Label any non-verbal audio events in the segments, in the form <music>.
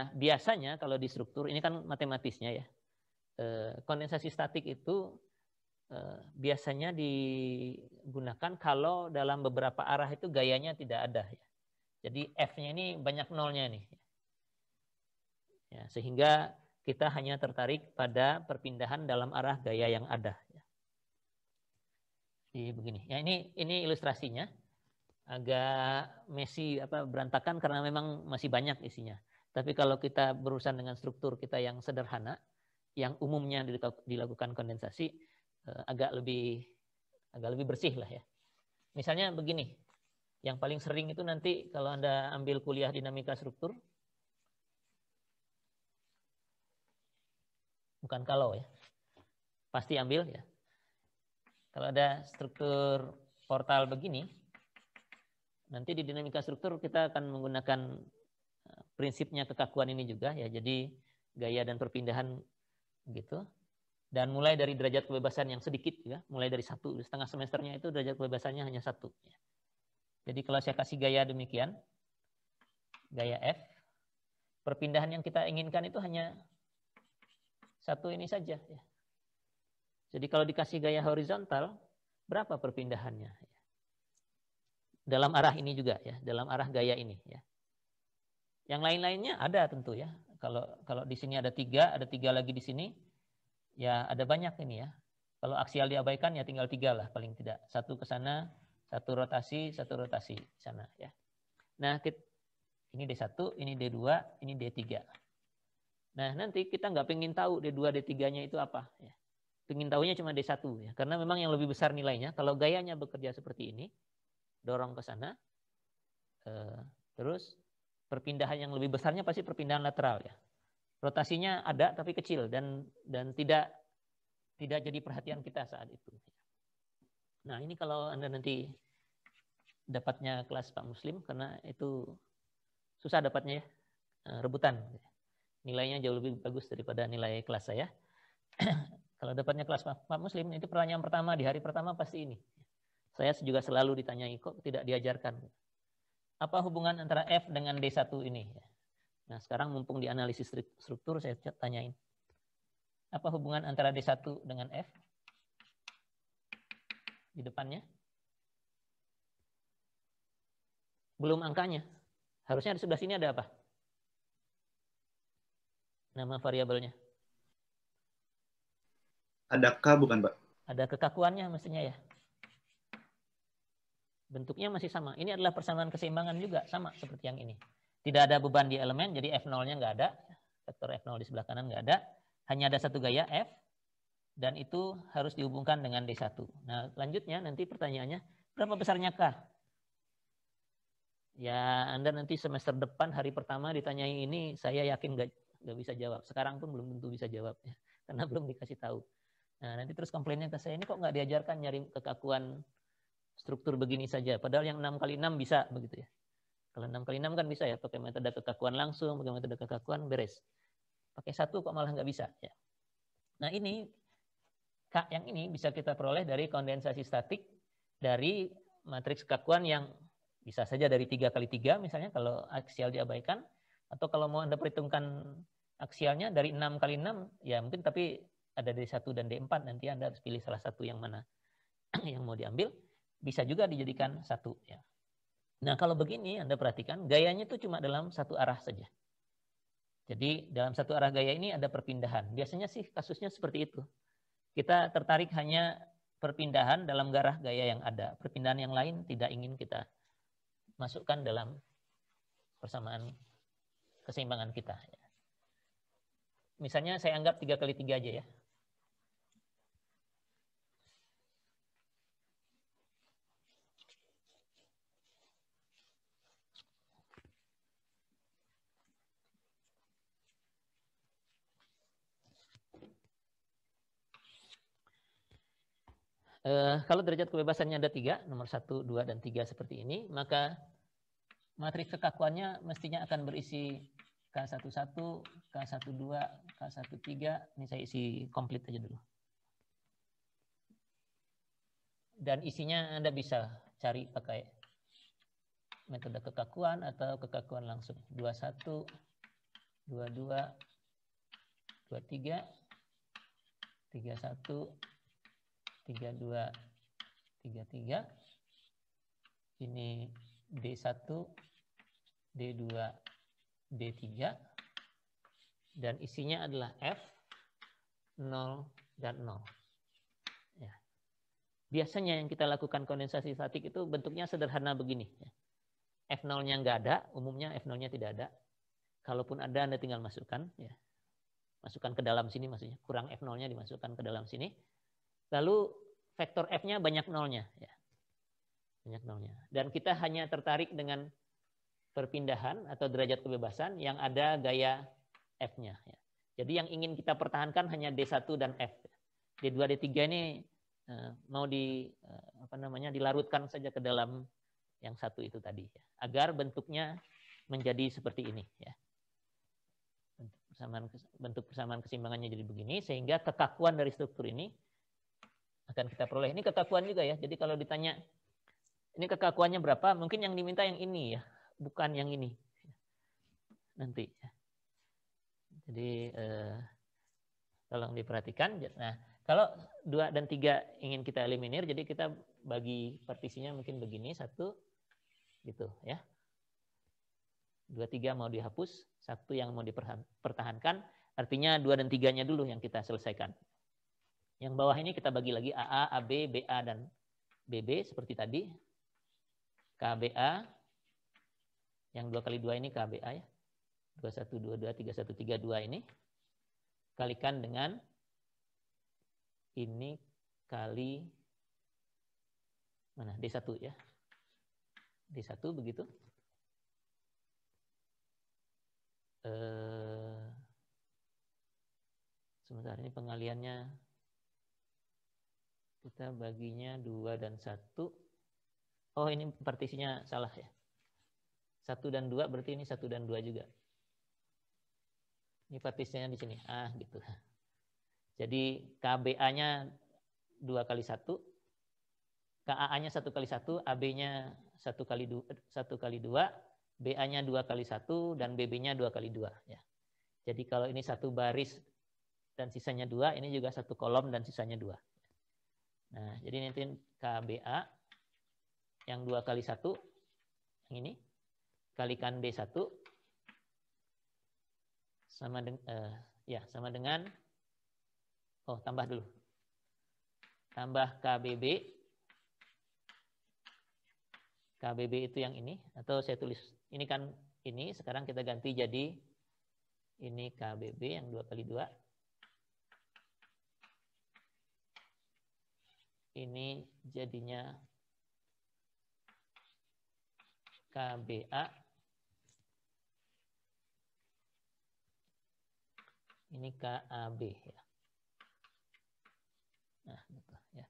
Nah, biasanya kalau di struktur ini kan matematisnya ya. Eh, kondensasi statik itu eh, biasanya digunakan kalau dalam beberapa arah itu gayanya tidak ada ya. Jadi F-nya ini banyak nolnya nih. Ya, sehingga kita hanya tertarik pada perpindahan dalam arah gaya yang ada. Ya. Jadi begini. Ya ini ini ilustrasinya agak messy apa berantakan karena memang masih banyak isinya. Tapi kalau kita berurusan dengan struktur kita yang sederhana, yang umumnya dilakukan kondensasi, eh, agak lebih agak lebih bersih lah ya. Misalnya begini, yang paling sering itu nanti kalau Anda ambil kuliah dinamika struktur, bukan kalau ya, pasti ambil ya. Kalau ada struktur portal begini, nanti di dinamika struktur kita akan menggunakan prinsipnya kekakuan ini juga ya. Jadi gaya dan perpindahan gitu. Dan mulai dari derajat kebebasan yang sedikit ya, mulai dari satu setengah semesternya itu derajat kebebasannya hanya satu. Ya. Jadi kalau saya kasih gaya demikian, gaya F, perpindahan yang kita inginkan itu hanya satu ini saja. Ya. Jadi kalau dikasih gaya horizontal, berapa perpindahannya? Ya? Dalam arah ini juga ya, dalam arah gaya ini ya. Yang lain-lainnya ada tentu ya. Kalau kalau di sini ada tiga, ada tiga lagi di sini, ya ada banyak ini ya. Kalau aksial diabaikan ya tinggal tiga lah paling tidak. Satu ke sana, satu rotasi, satu rotasi sana ya. Nah, ini D1, ini D2, ini D3. Nah, nanti kita nggak pengen tahu D2, D3-nya itu apa. Ya. Pengen tahunya cuma D1. Ya. Karena memang yang lebih besar nilainya, kalau gayanya bekerja seperti ini, dorong ke sana, eh, terus perpindahan yang lebih besarnya pasti perpindahan lateral ya. Rotasinya ada tapi kecil dan dan tidak tidak jadi perhatian kita saat itu. Nah, ini kalau Anda nanti dapatnya kelas Pak Muslim karena itu susah dapatnya ya, eh, rebutan. Nilainya jauh lebih bagus daripada nilai kelas saya. <clears throat> kalau dapatnya kelas Pak Muslim itu pertanyaan pertama di hari pertama pasti ini. Saya juga selalu ditanyai kok tidak diajarkan apa hubungan antara F dengan D1 ini? Nah, sekarang mumpung di analisis struktur saya tanyain. Apa hubungan antara D1 dengan F? Di depannya. Belum angkanya. Harusnya di sebelah sini ada apa? Nama variabelnya. Ada K bukan, Pak? Ada kekakuannya mestinya ya bentuknya masih sama. Ini adalah persamaan keseimbangan juga sama seperti yang ini. Tidak ada beban di elemen, jadi F0-nya nggak ada. Vektor F0 di sebelah kanan nggak ada. Hanya ada satu gaya F, dan itu harus dihubungkan dengan D1. Nah, lanjutnya nanti pertanyaannya, berapa besarnya K? Ya, Anda nanti semester depan hari pertama ditanyai ini, saya yakin nggak nggak bisa jawab. Sekarang pun belum tentu bisa jawab, ya, <laughs> karena belum dikasih tahu. Nah, nanti terus komplainnya ke saya, ini kok nggak diajarkan nyari kekakuan struktur begini saja. Padahal yang 6 kali 6 bisa begitu ya. Kalau 6 kali 6 kan bisa ya, pakai metode kekakuan langsung, pakai metode kekakuan, beres. Pakai satu kok malah nggak bisa. Ya. Nah ini, K yang ini bisa kita peroleh dari kondensasi statik dari matriks kekakuan yang bisa saja dari tiga kali tiga misalnya kalau aksial diabaikan. Atau kalau mau Anda perhitungkan aksialnya dari enam kali enam, ya mungkin tapi ada dari 1 dan D4, nanti Anda harus pilih salah satu yang mana <clears throat> yang mau diambil bisa juga dijadikan satu. Ya. Nah kalau begini Anda perhatikan gayanya itu cuma dalam satu arah saja. Jadi dalam satu arah gaya ini ada perpindahan. Biasanya sih kasusnya seperti itu. Kita tertarik hanya perpindahan dalam garah gaya yang ada. Perpindahan yang lain tidak ingin kita masukkan dalam persamaan keseimbangan kita. Ya. Misalnya saya anggap tiga kali tiga aja ya. eh, kalau derajat kebebasannya ada tiga, nomor satu, dua, dan tiga seperti ini, maka matriks kekakuannya mestinya akan berisi K11, K12, K13. Ini saya isi komplit aja dulu. Dan isinya Anda bisa cari pakai metode kekakuan atau kekakuan langsung. 21, 22, 23, 31, 32 33 ini D1 D2 D3 dan isinya adalah F 0 dan 0 ya. biasanya yang kita lakukan kondensasi statik itu bentuknya sederhana begini ya. F0 nya nggak ada umumnya F0 nya tidak ada kalaupun ada Anda tinggal masukkan ya masukkan ke dalam sini maksudnya kurang F0 nya dimasukkan ke dalam sini lalu vektor f-nya banyak nolnya ya. Banyak nolnya. Dan kita hanya tertarik dengan perpindahan atau derajat kebebasan yang ada gaya f-nya ya. Jadi yang ingin kita pertahankan hanya D1 dan F. D2 ya. D3 ini eh, mau di eh, apa namanya dilarutkan saja ke dalam yang satu itu tadi ya. Agar bentuknya menjadi seperti ini ya. Bentuk persamaan bentuk persamaan keseimbangannya jadi begini sehingga kekakuan dari struktur ini akan kita peroleh. Ini kekakuan juga ya. Jadi kalau ditanya ini kekakuannya berapa, mungkin yang diminta yang ini ya, bukan yang ini. Nanti. Jadi eh, tolong diperhatikan. Nah, kalau dua dan tiga ingin kita eliminir, jadi kita bagi partisinya mungkin begini satu, gitu ya. Dua tiga mau dihapus, satu yang mau dipertahankan. Artinya dua dan tiganya dulu yang kita selesaikan. Yang bawah ini kita bagi lagi AA, AB, BA, dan BB seperti tadi. KBA. Yang 2 kali 2 ini KBA ya. 2122, 3132 ini. Kalikan dengan ini kali mana D1 ya. D1 begitu. Eh, sebentar ini pengaliannya kita baginya dua dan satu. Oh, ini partisinya salah ya. Satu dan dua berarti ini satu dan dua juga. Ini partisinya di sini. Ah, gitu. Jadi KBA-nya dua kali satu, KAA-nya satu kali satu, AB-nya satu kali dua, satu kali dua, BA-nya dua kali satu dan BB-nya dua kali dua. Ya. Jadi kalau ini satu baris dan sisanya dua, ini juga satu kolom dan sisanya dua. Nah, jadi nanti KBA yang dua kali satu yang ini, kalikan B1, sama dengan, uh, eh, ya, sama dengan, oh, tambah dulu. Tambah KBB, KBB itu yang ini, atau saya tulis, ini kan ini, sekarang kita ganti jadi ini KBB yang dua kali dua ini jadinya KBA ini KAB ya. Nah, gitu, ya.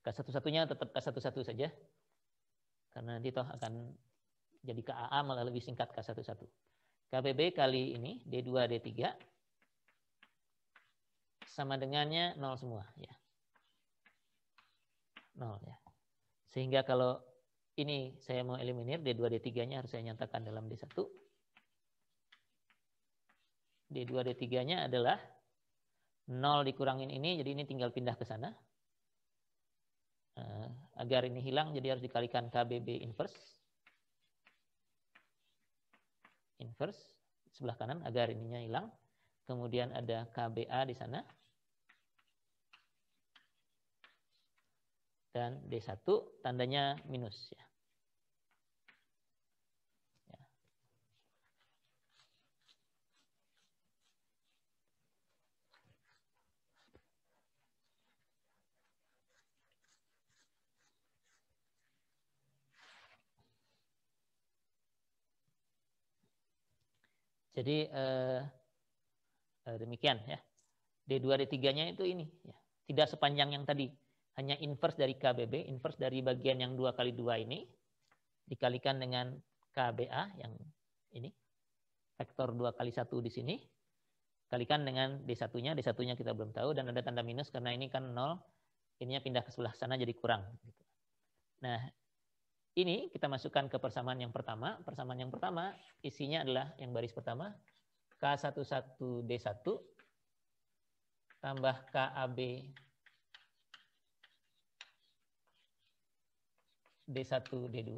K satu-satunya tetap K satu-satu saja. Karena nanti toh akan jadi KAA malah lebih singkat K satu-satu. KBB kali ini D2 D3 sama dengannya nol semua ya nol ya. Sehingga kalau ini saya mau eliminir D2 D3-nya harus saya nyatakan dalam D1. D2 D3-nya adalah 0 dikurangin ini, jadi ini tinggal pindah ke sana. Eh, agar ini hilang, jadi harus dikalikan KBB inverse. Inverse, sebelah kanan, agar ininya hilang. Kemudian ada KBA di sana. dan D1 tandanya minus ya. ya. Jadi eh, eh, demikian ya. D2 D3-nya itu ini ya. Tidak sepanjang yang tadi hanya inverse dari KBB, inverse dari bagian yang dua kali dua ini, dikalikan dengan KBA yang ini, vektor dua kali satu di sini, kalikan dengan d satunya d satunya kita belum tahu, dan ada tanda minus karena ini kan nol ininya pindah ke sebelah sana jadi kurang. Gitu. Nah, ini kita masukkan ke persamaan yang pertama. Persamaan yang pertama isinya adalah yang baris pertama, K11D1 tambah KAB D1, D2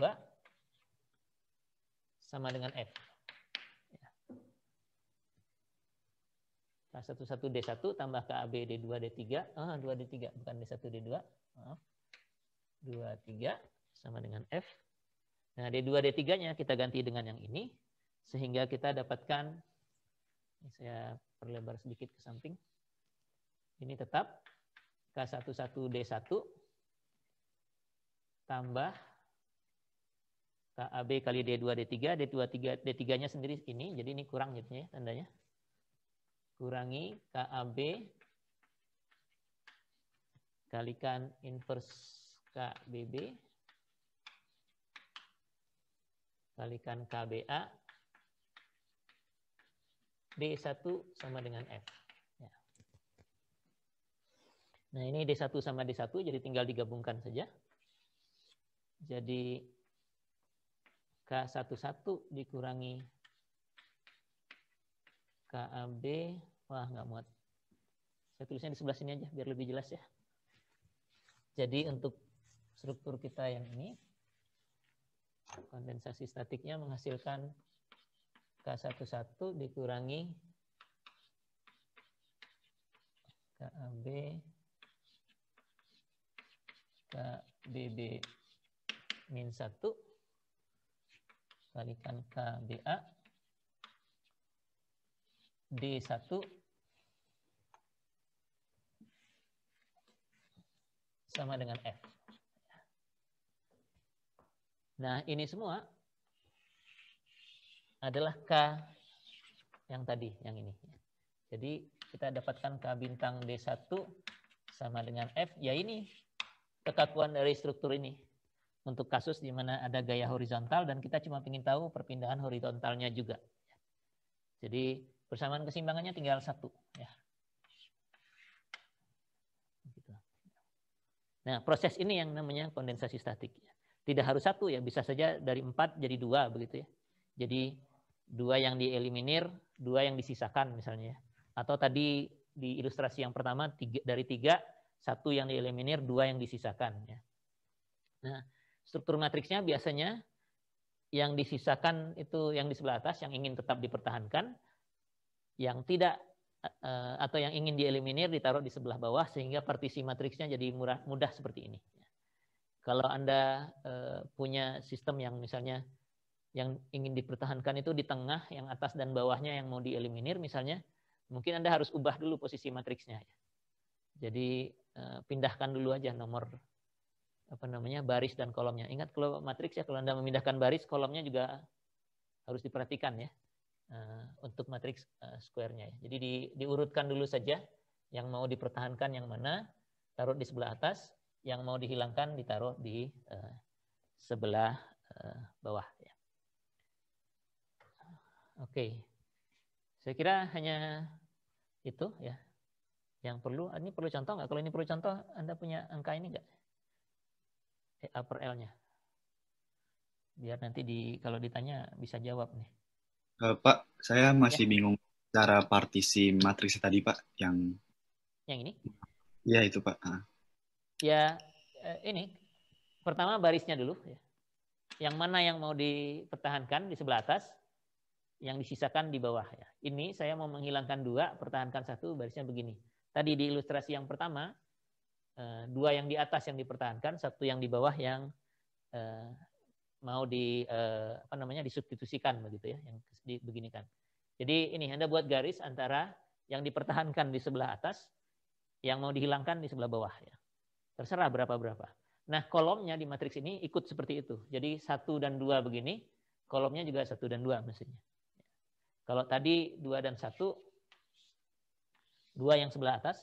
sama dengan F. K11 D1 tambah ke AB, D2 D3. Ah, 2 D3 bukan D1 D2. Maaf. 2 3 sama dengan F. Nah, D2 D3-nya ah, ah. nah, kita ganti dengan yang ini sehingga kita dapatkan ini saya perlebar sedikit ke samping. Ini tetap K11 D1 tambah KAB kali D2 D3, D2 3, D3-nya sendiri ini, jadi ini kurang jadinya ya, tandanya. Kurangi KAB kalikan inverse KBB kalikan KBA D1 sama dengan F. Ya. Nah, ini D1 sama D1 jadi tinggal digabungkan saja. Jadi K11 dikurangi KAB. Wah, nggak muat. Saya tulisnya di sebelah sini aja biar lebih jelas ya. Jadi untuk struktur kita yang ini, kondensasi statiknya menghasilkan K11 dikurangi KAB KBB min 1 kalikan KBA D1 sama dengan F. Nah, ini semua adalah K yang tadi, yang ini. Jadi, kita dapatkan K bintang D1 sama dengan F. Ya, ini kekakuan dari struktur ini untuk kasus di mana ada gaya horizontal dan kita cuma ingin tahu perpindahan horizontalnya juga. Jadi persamaan keseimbangannya tinggal satu. Ya. Gitu. Nah proses ini yang namanya kondensasi statik. Ya. Tidak harus satu ya, bisa saja dari empat jadi dua begitu ya. Jadi dua yang dieliminir, dua yang disisakan misalnya. Ya. Atau tadi di ilustrasi yang pertama tiga, dari tiga, satu yang dieliminir, dua yang disisakan. Ya. Nah, struktur matriksnya biasanya yang disisakan itu yang di sebelah atas yang ingin tetap dipertahankan, yang tidak eh, atau yang ingin dieliminir ditaruh di sebelah bawah sehingga partisi matriksnya jadi murah, mudah seperti ini. Kalau Anda eh, punya sistem yang misalnya yang ingin dipertahankan itu di tengah, yang atas dan bawahnya yang mau dieliminir misalnya, mungkin Anda harus ubah dulu posisi matriksnya. Jadi eh, pindahkan dulu aja nomor apa namanya baris dan kolomnya. Ingat kalau matriks ya kalau Anda memindahkan baris kolomnya juga harus diperhatikan ya eh, untuk matriks eh, square-nya. Ya. Jadi di, diurutkan dulu saja yang mau dipertahankan yang mana, taruh di sebelah atas, yang mau dihilangkan ditaruh di eh, sebelah bawah ya. Oke. Saya kira hanya itu ya. Yang perlu ini perlu contoh nggak? Kalau ini perlu contoh, Anda punya angka ini nggak? A eh, per L-nya? Biar nanti di kalau ditanya bisa jawab nih. Uh, Pak, saya masih ya. bingung cara partisi matriks tadi, Pak, yang yang ini? Ya, itu, Pak. Uh. Ya, eh, ini pertama barisnya dulu ya. Yang mana yang mau dipertahankan di sebelah atas, yang disisakan di bawah ya. Ini saya mau menghilangkan dua, pertahankan satu, barisnya begini. Tadi di ilustrasi yang pertama, Eh, dua yang di atas yang dipertahankan, satu yang di bawah yang eh, mau di eh, apa namanya disubstitusikan begitu ya, yang dibeginikan. Jadi ini Anda buat garis antara yang dipertahankan di sebelah atas, yang mau dihilangkan di sebelah bawah ya. Terserah berapa-berapa. Nah, kolomnya di matriks ini ikut seperti itu. Jadi satu dan dua begini, kolomnya juga satu dan dua mestinya. Kalau tadi dua dan satu, dua yang sebelah atas,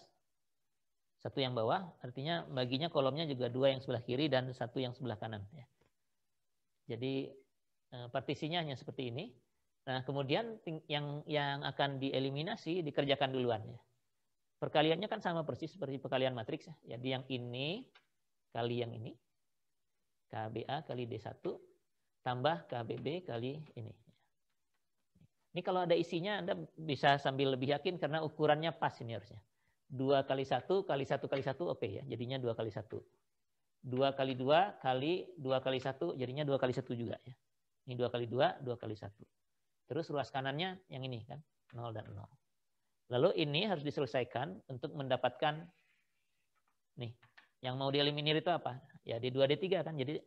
satu yang bawah, artinya baginya kolomnya juga dua yang sebelah kiri dan satu yang sebelah kanan. Ya. Jadi eh, partisinya hanya seperti ini. Nah kemudian yang yang akan dieliminasi dikerjakan duluan. Ya. Perkaliannya kan sama persis seperti perkalian matriks. Ya. Jadi yang ini kali yang ini, KBA kali D1 tambah KBB kali ini. Ini kalau ada isinya Anda bisa sambil lebih yakin karena ukurannya pas ini harusnya. 2 kali 1 kali 1 kali 1 oke okay ya, jadinya 2 kali 1. 2 kali 2 kali 2 kali 1 jadinya 2 kali 1 juga ya. Ini 2 kali 2, 2 kali 1. Terus ruas kanannya yang ini kan, 0 dan 0. Lalu ini harus diselesaikan untuk mendapatkan nih, yang mau dieliminir itu apa? Ya D2 D3 kan. Jadi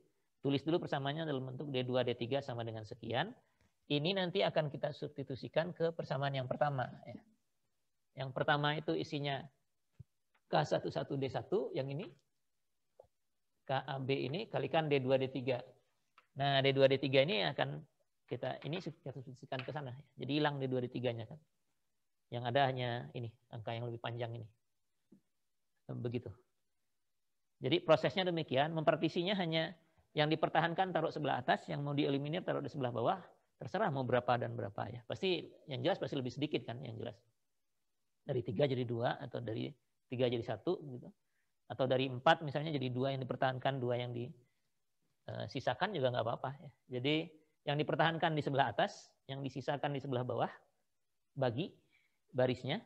tulis dulu persamaannya dalam bentuk D2 D3 sama dengan sekian. Ini nanti akan kita substitusikan ke persamaan yang pertama ya. Yang pertama itu isinya K11D1 yang ini. KAB ini kalikan D2D3. Nah, D2D3 ini akan kita ini kita substitusikan ke sana. Jadi hilang D2D3-nya kan. Yang ada hanya ini, angka yang lebih panjang ini. Begitu. Jadi prosesnya demikian, mempartisinya hanya yang dipertahankan taruh sebelah atas, yang mau dieliminir taruh di sebelah bawah, terserah mau berapa dan berapa ya. Pasti yang jelas pasti lebih sedikit kan yang jelas. Dari tiga jadi dua atau dari tiga jadi satu gitu atau dari empat misalnya jadi dua yang dipertahankan dua yang disisakan eh, juga nggak apa-apa ya. jadi yang dipertahankan di sebelah atas yang disisakan di sebelah bawah bagi barisnya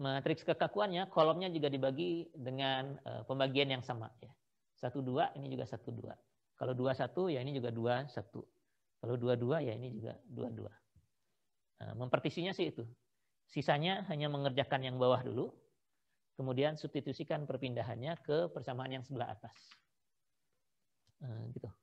matriks kekakuannya kolomnya juga dibagi dengan eh, pembagian yang sama ya satu dua ini juga satu dua kalau dua satu ya ini juga dua satu kalau dua dua ya ini juga dua dua eh, mempartisinya sih itu Sisanya hanya mengerjakan yang bawah dulu, kemudian substitusikan perpindahannya ke persamaan yang sebelah atas. Eh, gitu.